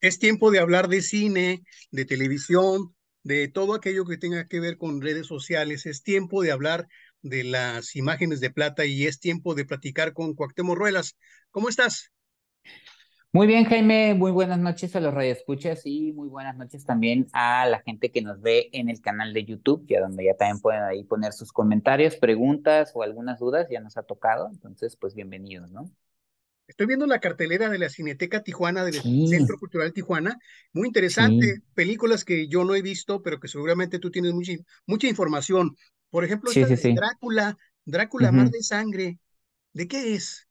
es tiempo de hablar de cine, de televisión, de todo aquello que tenga que ver con redes sociales. Es tiempo de hablar de las imágenes de plata y es tiempo de platicar con Cuauhtémoc Ruelas. ¿Cómo estás? Muy bien, Jaime. Muy buenas noches a los radioescuchas y muy buenas noches también a la gente que nos ve en el canal de YouTube, ya donde ya también pueden ahí poner sus comentarios, preguntas o algunas dudas. Ya nos ha tocado, entonces pues bienvenidos, ¿no? Estoy viendo la cartelera de la Cineteca Tijuana, del Centro Cultural Tijuana. Muy interesante. Películas que yo no he visto, pero que seguramente tú tienes mucha, mucha información. Por ejemplo, esta Drácula, Drácula, Mar de Sangre. ¿De qué es?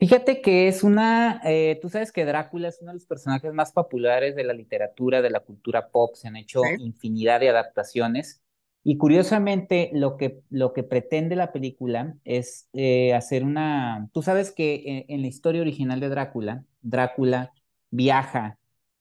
Fíjate que es una, eh, tú sabes que Drácula es uno de los personajes más populares de la literatura, de la cultura pop, se han hecho infinidad de adaptaciones. Y curiosamente, lo que, lo que pretende la película es eh, hacer una... Tú sabes que eh, en, la historia original de Drácula, Drácula viaja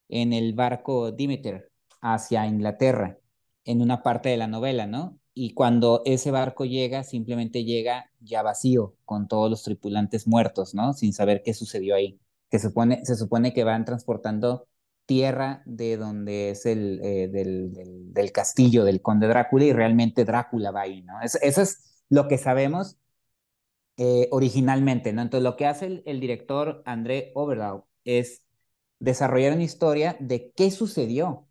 en el barco Dimeter hacia Inglaterra, en una parte de la novela, ¿no? Y cuando ese barco llega, simplemente llega ya vacío, con todos los tripulantes muertos, ¿no? Sin saber qué sucedió ahí. Que supone, se supone que van transportando tierra de donde es el eh, del, castillo del conde Drácula y realmente Drácula va ahí, ¿no? eso es lo que sabemos eh, originalmente, ¿no? Entonces lo que hace el, director André Oberlau es desarrollar una historia de qué sucedió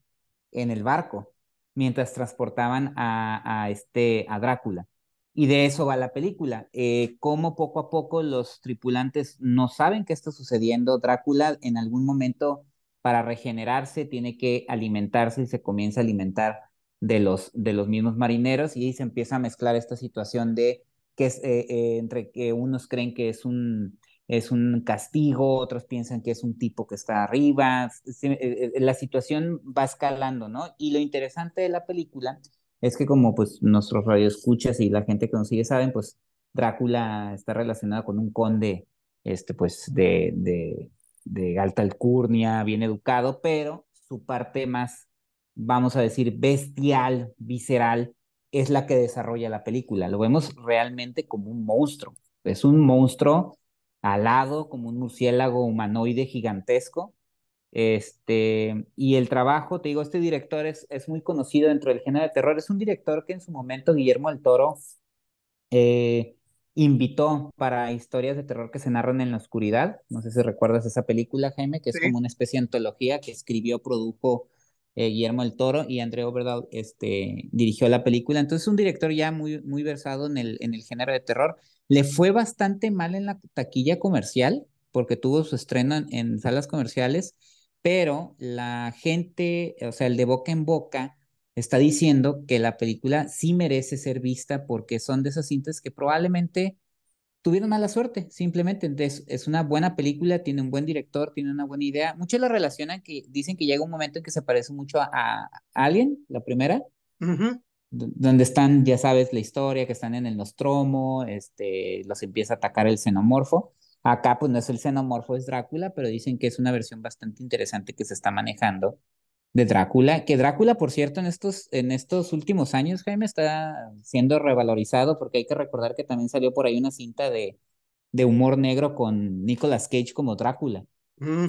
en el barco mientras transportaban a, este, a Drácula. Y de eso va la película. Eh, cómo poco a poco los tripulantes no saben qué está sucediendo. Drácula en algún momento para regenerarse tiene que alimentarse y se comienza a alimentar de los, de los mismos marineros y ahí se empieza a mezclar esta situación de que es eh, eh, entre que unos creen que es un, es un castigo, otros piensan que es un tipo que está arriba, eh, la situación va escalando, ¿no? Y lo interesante de la película es que como pues nuestros radioescuchas y la gente que nos sigue saben, pues Drácula está relacionada con un conde, este pues de de alta alcurnia, bien educado, pero su parte más, vamos a decir, bestial, visceral, es la que desarrolla la película. Lo vemos realmente como un monstruo. Es un monstruo alado, como un murciélago humanoide gigantesco. Este, y el trabajo, te digo, este director es, es muy conocido dentro del género de terror. Es un director que en su momento Guillermo del Toro eh, invitó para historias de terror que se narran en la oscuridad. No sé si recuerdas esa película, Jaime, que es como una especie de antología que escribió, produjo eh, Guillermo el Toro y André Oberdal este, dirigió la película. Entonces, un director ya muy, muy versado en el, en el género de terror. Le fue bastante mal en la taquilla comercial, porque tuvo su estreno en salas comerciales, pero la gente, o sea, el de boca en boca, está diciendo que la película sí merece ser vista porque son de esas cintas que probablemente tuvieron mala suerte, simplemente. es una buena película, tiene un buen director, tiene una buena idea. Muchos la relacionan que dicen que llega un momento en que se parece mucho a, Alien, la primera, donde están, ya sabes, la historia, que están en el Nostromo, este, los empieza a atacar el xenomorfo. Acá, pues no es el xenomorfo, es Drácula, pero dicen que es una versión bastante interesante que se está manejando de Drácula, que Drácula, por cierto, en estos, en estos últimos años, Jaime, está siendo revalorizado porque hay que recordar que también salió por ahí una cinta de, de humor negro con Nicolas Cage como Drácula, mm.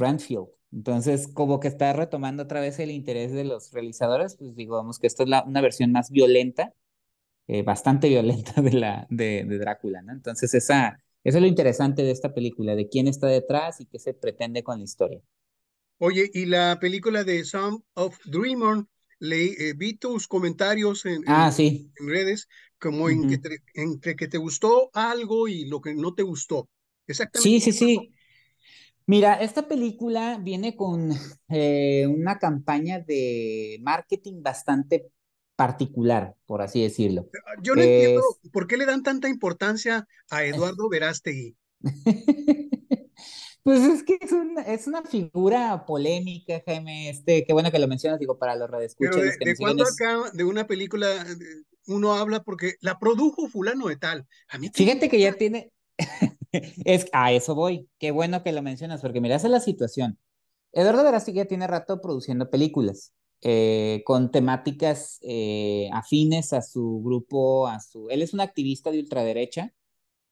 Entonces, como que está retomando otra vez el interés de los realizadores, pues digamos que esta es la, una versión más violenta, eh, bastante violenta de, la, de, Drácula, ¿no? Entonces, esa, eso es lo interesante de esta película, de quién está detrás y qué se pretende con la historia. Oye, y la película de Sound of Dreamer, leí, eh, vi tus comentarios ah, en, redes, como en que te, entre que te gustó algo y lo que no te gustó. Exactamente. Sí, sí, sí. Mira, esta película viene con eh, una campaña de marketing bastante particular, por así decirlo. Ah, yo no entiendo por qué le dan tanta importancia a Eduardo Verástegui. Pues es que es una, es una figura polémica, Jaime. Este, qué bueno que lo mencionas, digo, para los redescuchos. de, ¿de acá de una película eh, uno habla porque la produjo fulano de tal? A mí Fíjate que ya tiene, es, a eso voy. Qué bueno que lo mencionas, porque mira, esa es la situación. Eduardo García ya tiene rato produciendo películas eh, con temáticas eh, afines a su grupo, a su... Él es un activista de ultraderecha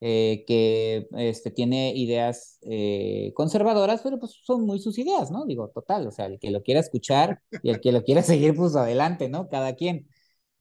eh, que este, tiene ideas eh, conservadoras, pero pues son muy sus ideas, ¿no? Digo, total, o sea, el que lo quiera escuchar y el que lo quiera seguir, pues adelante, ¿no? Cada quien.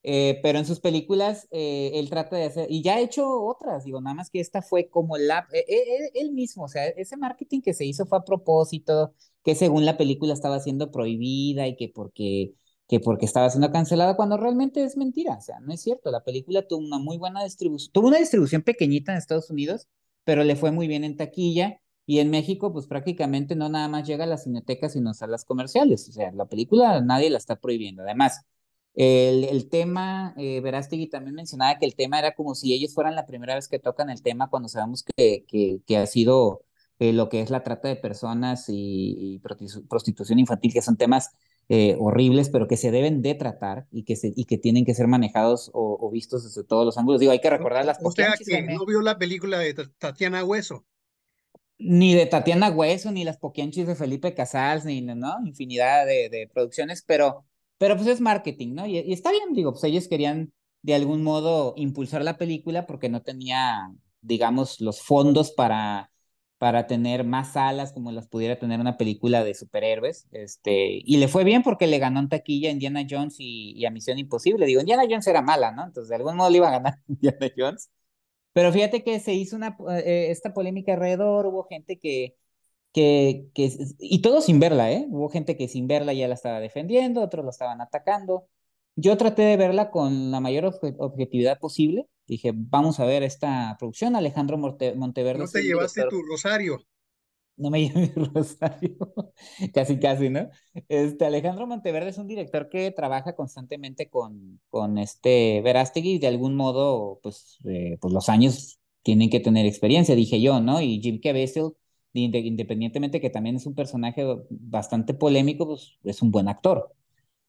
Eh, pero en sus películas eh, él trata de hacer, y ya ha hecho otras, digo, nada más que esta fue como la, e, e, él, mismo, o sea, ese marketing que se hizo fue a propósito, que según la película estaba siendo prohibida y que porque que porque estaba siendo cancelada cuando realmente es mentira, o sea, no es cierto, la película tuvo una muy buena distribución, tuvo una distribución pequeñita en Estados Unidos, pero le fue muy bien en taquilla y en México pues prácticamente no nada más llega a las cinetecas sino a las comerciales, o sea, la película nadie la está prohibiendo, además. El, el tema, eh, Verástegui también mencionaba que el tema era como si ellos fueran la primera vez que tocan el tema cuando sabemos que, que, que ha sido eh, lo que es la trata de personas y, prostitución infantil, que son temas eh, horribles, pero que se deben de tratar y que, se, y que tienen que ser manejados o, vistos desde todos los ángulos. Digo, hay que recordar las O sea, que no vio la película de Tatiana Hueso. Ni de Tatiana Hueso, ni las poquianchis de Felipe Casals, ni, ¿no? Infinidad de, producciones, pero, pero pues es marketing, ¿no? Y, y, está bien, digo, pues ellos querían de algún modo impulsar la película porque no tenía, digamos, los fondos para para tener más alas como las pudiera tener una película de superhéroes. Este, y le fue bien porque le ganó en taquilla a Indiana Jones y, a Misión Imposible. Digo, Indiana Jones era mala, ¿no? Entonces, de algún modo le iba a ganar Indiana Jones. Pero fíjate que se hizo una, eh, esta polémica alrededor, hubo gente que, que, que, y todo sin verla, ¿eh? Hubo gente que sin verla ya la estaba defendiendo, otros la estaban atacando. Yo traté de verla con la mayor objetividad posible. Dije, vamos a ver esta producción, Alejandro Monteverde. ¿No te llevaste tu rosario? No me llevé mi rosario, casi, casi, ¿no? Este, Alejandro Monteverde es un director que trabaja constantemente con, con este Verástegui y de algún modo, pues, eh, pues los años tienen que tener experiencia, dije yo, ¿no? Y Jim Caviezel, independientemente que también es un personaje bastante polémico, pues es un buen actor.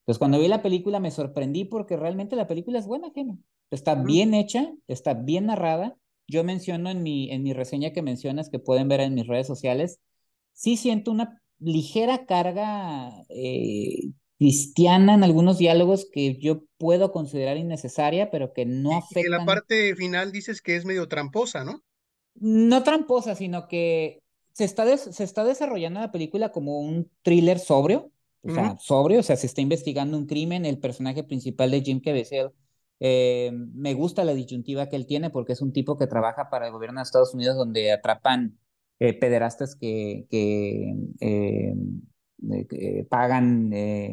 Entonces, cuando vi la película me sorprendí porque realmente la película es buena, Gema. Está bien hecha, está bien narrada. Yo menciono en mi, en mi reseña que mencionas, que pueden ver en mis redes sociales, sí siento una ligera carga eh, cristiana en algunos diálogos que yo puedo considerar innecesaria, pero que no afecta. Y la parte final dices que es medio tramposa, ¿no? No tramposa, sino que se está, se está desarrollando la película como un thriller sobrio, o sea, sobrio, o sea, se está investigando un crimen, el personaje principal de Jim Caviezel, eh, me gusta la disyuntiva que él tiene porque es un tipo que trabaja para el gobierno de Estados Unidos donde atrapan eh, pederastas que, que eh, pagan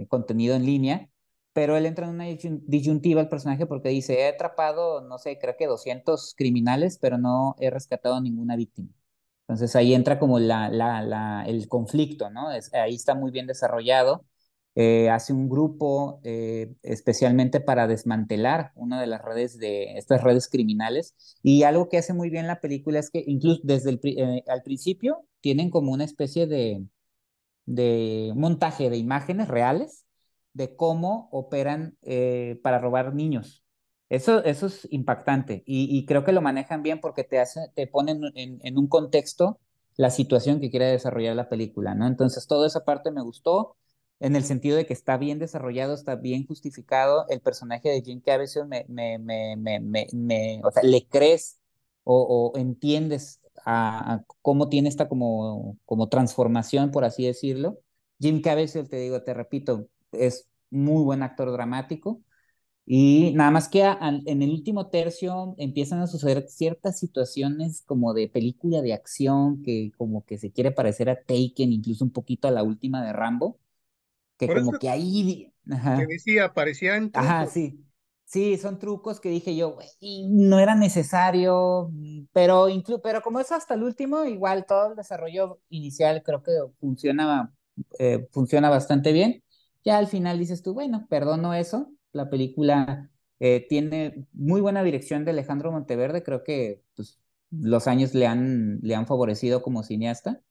contenido en línea, pero él entra en una disyuntiva al personaje porque dice, he atrapado, no sé, creo que 200 criminales, pero no he rescatado ninguna víctima. Entonces ahí entra como la, el conflicto, ¿no? ahí está muy bien desarrollado. Eh, hace un grupo eh, especialmente para desmantelar una de las redes de estas redes criminales. Y algo que hace muy bien la película es que incluso desde el eh, al principio tienen como una especie de, de montaje de imágenes reales de cómo operan para robar niños. Eso, eso es impactante y, creo que lo manejan bien porque te, te ponen en, un contexto la situación que quiere desarrollar la película, ¿no? Entonces, toda esa parte me gustó en el sentido de que está bien desarrollado, está bien justificado. El personaje de Jim Caviezel me, me, me, me o sea, le crees o, entiendes a, cómo tiene esta como, como transformación, por así decirlo. Jim Caviezel, te digo, te repito, es muy buen actor dramático y nada más que en el último tercio empiezan a suceder ciertas situaciones como de película de acción que como que se quiere parecer a Taken, incluso un poquito a la última de Rambo, que como que ahí... Ajá. Que decía, aparecían Ajá, sí. Sí, son trucos que dije yo, y no era necesario, mm, pero, pero como es hasta el último, igual todo el desarrollo inicial creo que funciona, eh, funciona bastante bien. Ya al final dices tú, bueno, perdono eso, la película eh, tiene muy buena dirección de Alejandro Monteverde, creo que pues, los años le han, le han favorecido como cineasta.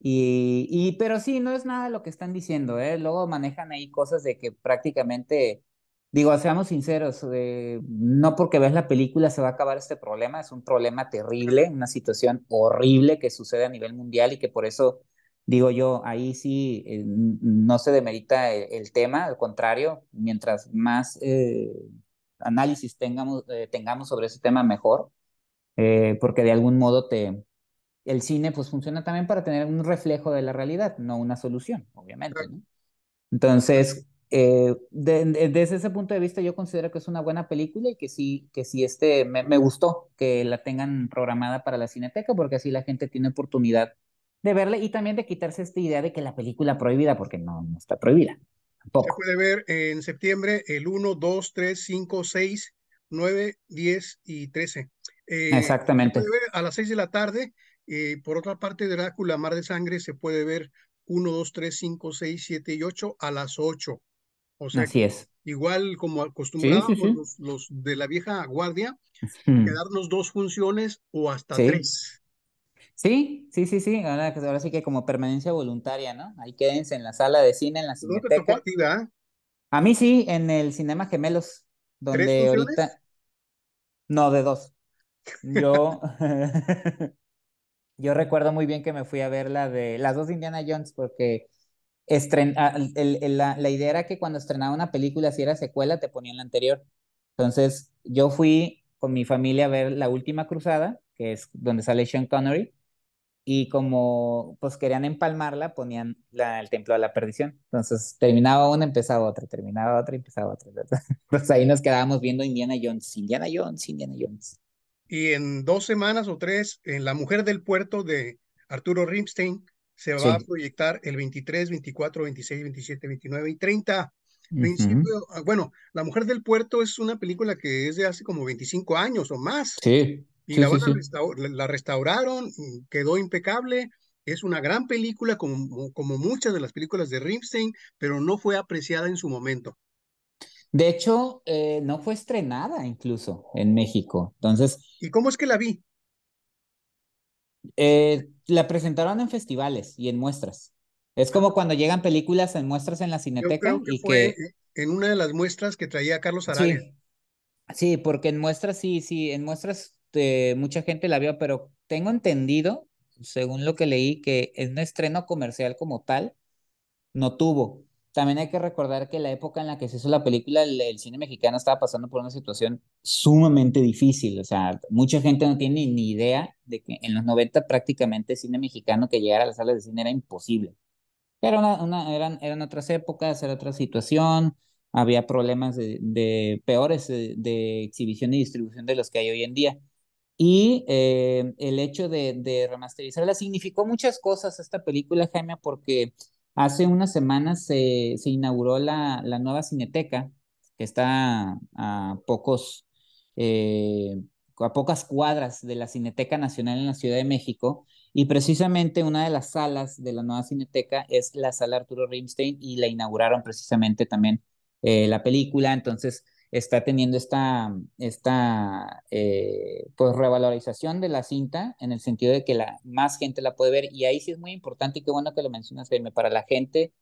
Y, pero sí, no es nada lo que están diciendo, ¿eh? Luego manejan ahí cosas de que prácticamente, digo, seamos sinceros, eh, no porque ves la película se va a acabar este problema, es un problema terrible, una situación horrible que sucede a nivel mundial y que por eso digo yo, ahí sí eh, no se demerita e, el, tema, al contrario, mientras más eh, análisis tengamos, eh, tengamos sobre ese tema, mejor, porque de algún modo te... El cine pues funciona también para tener un reflejo de la realidad, no una solución, obviamente. Entonces, desde ese punto de vista yo considero que es una buena película y que sí, que sí este, me, me, gustó que la tengan programada para la Cineteca porque así la gente tiene oportunidad de verle y también de quitarse esta idea de que la película prohibida, porque no, no está prohibida. Tampoco. Se puede ver en septiembre el 1, 2, 3, 5, 6, 9, 10 y 13. Eh, Exactamente. Se puede ver a las 6 de la tarde. Eh, por otra parte, Drácula, Mar de Sangre, se puede ver 1, 2, 3, 5, 6, 7 y 8 a las 8. O sea, Así es. Igual como acostumbrábamos los, los, de la vieja guardia, quedarnos dos funciones o hasta tres. Sí, sí, sí, sí. Ahora, sí que como permanencia voluntaria, ¿no? Ahí quédense en la sala de cine, en la cineteca. a mí sí, en el Cinema Gemelos, donde ahorita. No, de dos. Yo. Yo recuerdo muy bien que me fui a ver la de las dos Indiana Jones porque estren... Ah, el, la, la, idea era que cuando estrenaba una película, si era secuela, te ponían la anterior. Entonces yo fui con mi familia a ver La Última Cruzada, que es donde sale Sean Connery, y como pues querían empalmarla, ponían la, el templo de la perdición. Entonces terminaba una, empezaba otra, terminaba otra, empezaba otra. Entonces ahí nos quedábamos viendo Indiana Jones, Indiana Jones, Indiana Jones. Y en dos semanas o tres, en La Mujer del Puerto de Arturo Rimstein, se va a proyectar el 23, 24, 26, 27, 29 y 30. Ah, bueno, La Mujer del Puerto es una película que es de hace como 25 años o más. Sí. Y la, restauraron, mm, quedó impecable. Es una gran película, como, como muchas de las películas de Rimstein, pero no fue apreciada en su momento. De hecho, eh, no fue estrenada incluso en México. Entonces. ¿Y cómo es que la vi? Eh, la presentaron en festivales y en muestras. Es como cuando llegan películas en muestras en la Cineteca y que... en una de las muestras que traía Carlos Araya. Sí, porque en muestras sí, sí, en muestras este, mucha gente la vio, pero tengo entendido, según lo que leí, que en un estreno comercial como tal no tuvo. También hay que recordar que la época en la que se hizo la película, el, cine mexicano estaba pasando por una situación sumamente difícil. O sea, mucha gente no tiene ni idea de que en los 90 prácticamente el cine mexicano que llegara a las salas de cine era imposible. Era una, eran, eran otras épocas, era otra situación, había problemas de, peores eh, de, exhibición y distribución de los que hay hoy en día. Y eh, el hecho de, remasterizarla significó muchas cosas esta película, Jaime, porque hace unas semanas se, se inauguró la, la, nueva cineteca, que está a pocos, eh, a pocas cuadras de la Cineteca Nacional en la Ciudad de México. Y precisamente una de las salas de la nueva cineteca es la sala Arturo Rimstein y la inauguraron precisamente también eh, la película. Entonces, está teniendo esta, esta eh, pues revalorización de la cinta en el sentido de que la, más gente la puede ver y ahí sí es muy importante y qué bueno que lo mencionas, Jaime, para la gente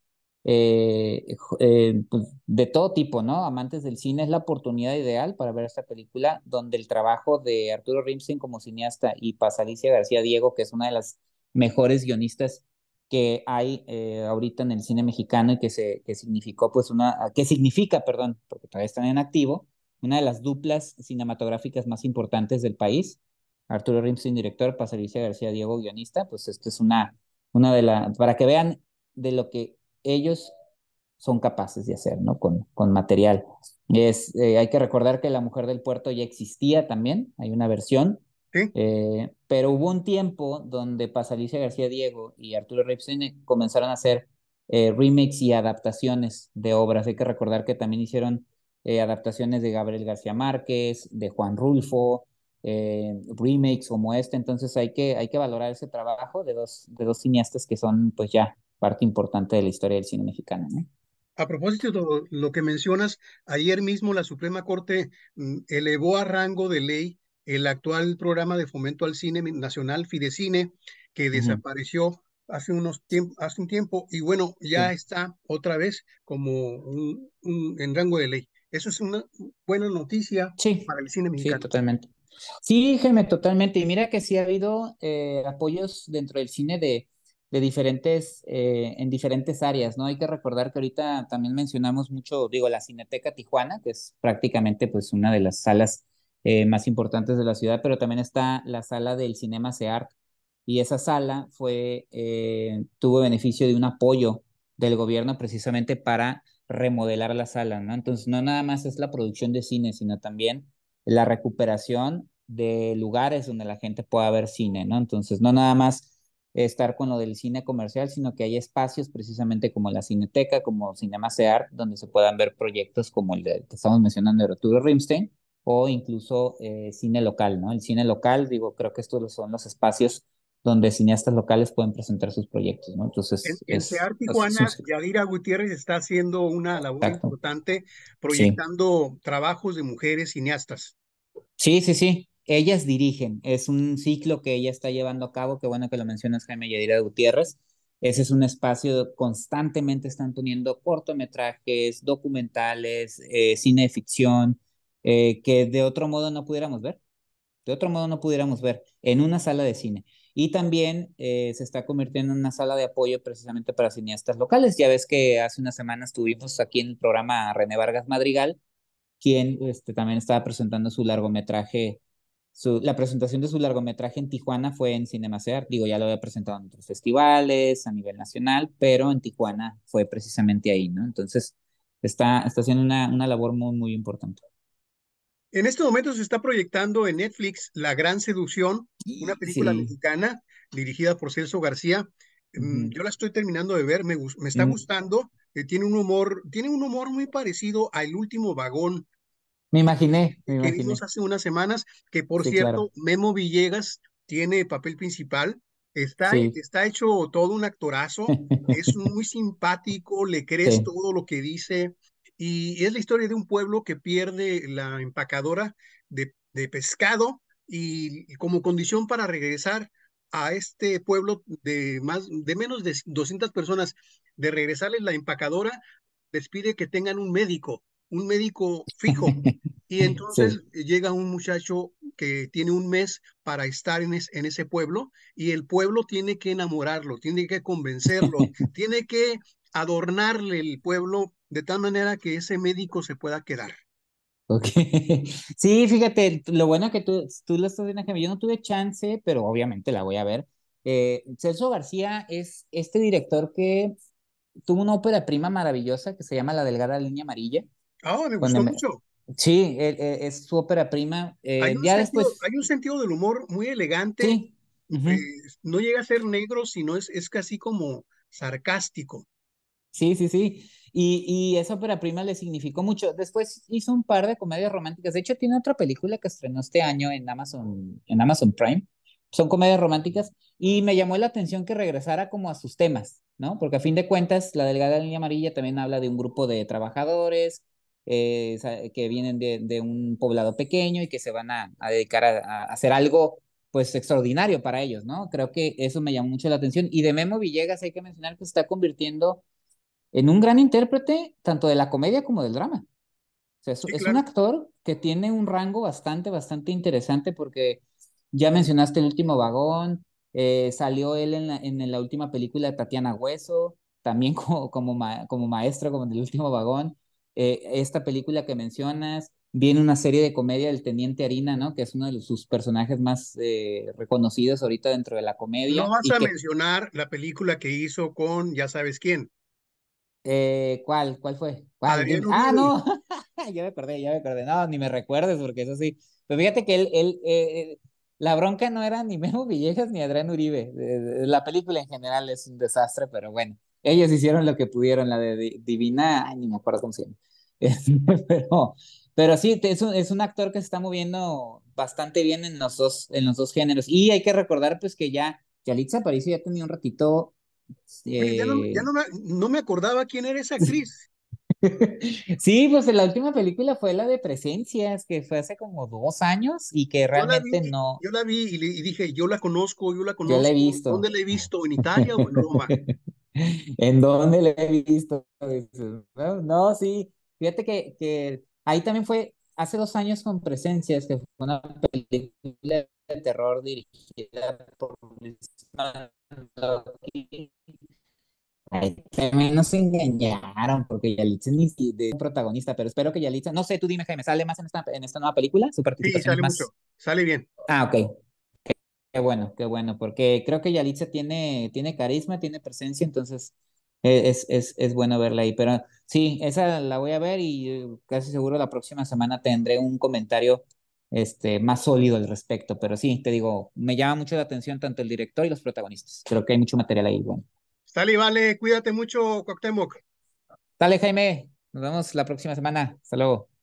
eh, eh, pues, de todo tipo, ¿no? Amantes del cine es la oportunidad ideal para ver esta película donde el trabajo de Arturo Rimstein como cineasta y Pasalicia García Diego, que es una de las mejores guionistas que hay eh, ahorita en el cine mexicano y que se que significó pues una ah, que significa perdón porque todavía están en activo una de las duplas cinematográficas más importantes del país Arturo Rimsky, director Paz Alicia García Diego guionista pues esto es una una de las para que vean de lo que ellos son capaces de hacer no con con material es eh, hay que recordar que la mujer del puerto ya existía también hay una versión eh, pero hubo un tiempo donde Pasalicia García Diego y Arturo Ripstein comenzaron a hacer eh, remakes y adaptaciones de obras. Hay que recordar que también hicieron eh, adaptaciones de Gabriel García Márquez, de Juan Rulfo, eh, remakes como este. Entonces hay que, hay que valorar ese trabajo de dos, de dos cineastas que son pues ya parte importante de la historia del cine mexicano. A propósito de lo que mencionas, ayer mismo la Suprema Corte mm, elevó a rango de ley el actual programa de fomento al cine nacional, Fidecine, que desapareció hace, unos hace un tiempo y bueno, ya está otra vez como un, en rango de ley. Eso es una buena noticia para el cine mexicano. Sí, totalmente. Sí, totalmente. Y mira que sí ha habido eh, apoyos dentro del cine de, de diferentes, eh, en diferentes áreas, ¿no? Hay que recordar que ahorita también mencionamos mucho, digo, la Cineteca Tijuana, que es prácticamente pues una de las salas eh, más importantes de la ciudad, pero también está la sala del Cinema SEART. Y esa sala fue, eh, tuvo beneficio de un apoyo del gobierno precisamente para remodelar la sala, ¿no? Entonces, no nada más es la producción de cine, sino también la recuperación de lugares donde la gente pueda ver cine, ¿no? Entonces, no nada más estar con lo del cine comercial, sino que hay espacios precisamente como la Cineteca, como Cinema Sear, donde se puedan ver proyectos como el que estamos mencionando de Arturo Rimstein, o incluso eh, cine local, ¿no? El cine local, digo, creo que estos son los espacios donde cineastas locales pueden presentar sus proyectos, ¿no? Entonces... En, en Yadira Gutiérrez está haciendo una labor importante proyectando trabajos de mujeres cineastas. Sí, sí, sí. Ellas dirigen. Es un ciclo que ella está llevando a cabo. Qué bueno que lo mencionas, Jaime Yadira Gutiérrez. Ese es un espacio constantemente están teniendo cortometrajes, documentales, eh, cine de ficción, eh, que de otro modo no pudiéramos ver. De otro modo no pudiéramos ver en una sala de cine. Y también eh, se está convirtiendo en una sala de apoyo precisamente para cineastas locales. Ya ves que hace unas semanas tuvimos aquí en el programa René Vargas Madrigal, quien este, también estaba presentando su largometraje. Su, la presentación de su largometraje en Tijuana fue en Cinemasear. Digo, ya lo había presentado en otros festivales a nivel nacional, pero en Tijuana fue precisamente ahí, ¿no? Entonces, está, está haciendo una, una labor muy, muy importante. En este momento se está proyectando en Netflix La Gran Seducción, una película mexicana dirigida por Celso García. Mm, yo la estoy terminando de ver, me, está mm. gustando. Eh, tiene un humor, tiene un humor muy parecido al último vagón. Me imaginé, vimos hace unas semanas, que por cierto, Memo Villegas tiene papel principal. Está, está hecho todo un actorazo, es muy simpático, le crees todo lo que dice, y es la historia de un pueblo que pierde la empacadora de, pescado y, como condición para regresar a este pueblo de más de menos de 200 personas de regresarles la empacadora les pide que tengan un médico, un médico fijo. Y entonces eh, llega un muchacho que tiene un mes para estar en, en ese pueblo y el pueblo tiene que enamorarlo, tiene que convencerlo, tiene que adornarle el pueblo de tal manera que ese médico se pueda quedar. Ok. Sí, fíjate, lo bueno que tú, tú lo estás viendo, que yo no tuve chance, pero obviamente la voy a ver. Eh, Celso García es este director que tuvo una ópera prima maravillosa que se llama La Delgada Línea Amarilla. Ah, me gustó mucho. Sí, e, e, es su ópera prima. Eh, hay, un ya sentido, después... hay un sentido del humor muy elegante. Eh, no llega a ser negro, sino es, es casi como sarcástico. Sí, sí, sí. Y, y, esa prima le significó mucho. Después hizo un par de comedias románticas. De hecho, tiene otra película que estrenó este año en Amazon, en Amazon Prime. Son comedias románticas. Y me llamó la atención que regresara como a sus temas, ¿no? Porque a fin de cuentas, La Delgada Línea Amarilla también habla de un grupo de trabajadores eh, que vienen de, un poblado pequeño y que se van a, a dedicar a, a hacer algo pues extraordinario para ellos, ¿no? Creo que eso me llamó mucho la atención. Y de Memo Villegas hay que mencionar que se está convirtiendo en un gran intérprete tanto de la comedia como del drama. sea, es, un actor que tiene un rango bastante, bastante interesante porque ya mencionaste el último vagón, eh, salió él en la, última película de Tatiana Hueso, también como, como, como maestro, como en el último vagón. Eh, esta película que mencionas, viene una serie de comedia del Teniente Harina, ¿no? Que es uno de sus personajes más eh, reconocidos ahorita dentro de la comedia. No vas a mencionar la película que hizo con ya sabes quién. Eh, ¿Cuál? ¿Cuál fue? ah, no, ya me acordé, ya me acordé. No, ni me recuerdes porque eso sí. Pero pues fíjate que él, él eh, eh, la bronca no era ni Memo Villegas ni Adrián Uribe. La película en general es un desastre, pero bueno, ellos hicieron lo que pudieron, la de Divina, ay, ni me acuerdo cómo se llama. Este, pero, pero sí, es un, es un actor que se está moviendo bastante bien en los dos, en los dos géneros. Y hay que recordar pues que ya Yalitza París ya tenía un ratito ya, eh, no, me, no, me, acordaba quién era esa actriz. sí, pues la última película fue la de Presencias, que fue hace como dos años y que realmente no. Yo la vi y, dije, yo la conozco, yo la conozco. he visto. ¿Dónde la he visto? ¿En Italia o en Roma? ¿En dónde la he visto? No, sí. Fíjate que, que ahí también fue hace dos años con Presencias, que fue una película de terror dirigida por Ay, también nos engañaron, porque Yalitza ni de protagonista, pero espero que Yalitza, no sé, tú dime, Jaime, ¿sale más en esta, en esta nueva película? sí, sale mucho, sale bien. Ah, ok. Qué, bueno, qué bueno, porque creo que Yalitza tiene, tiene carisma, tiene presencia, entonces e, es, es, es bueno verla ahí. Pero sí, esa la voy a ver y eh, casi seguro la próxima semana tendré un comentario este, más sólido al respecto. Pero sí, te digo, me llama mucho la atención tanto el director y los protagonistas. Creo que hay mucho material ahí, bueno. Dale, vale, cuídate mucho, Cuauhtémoc. Dale, Jaime. Nos vemos la próxima semana. Hasta luego.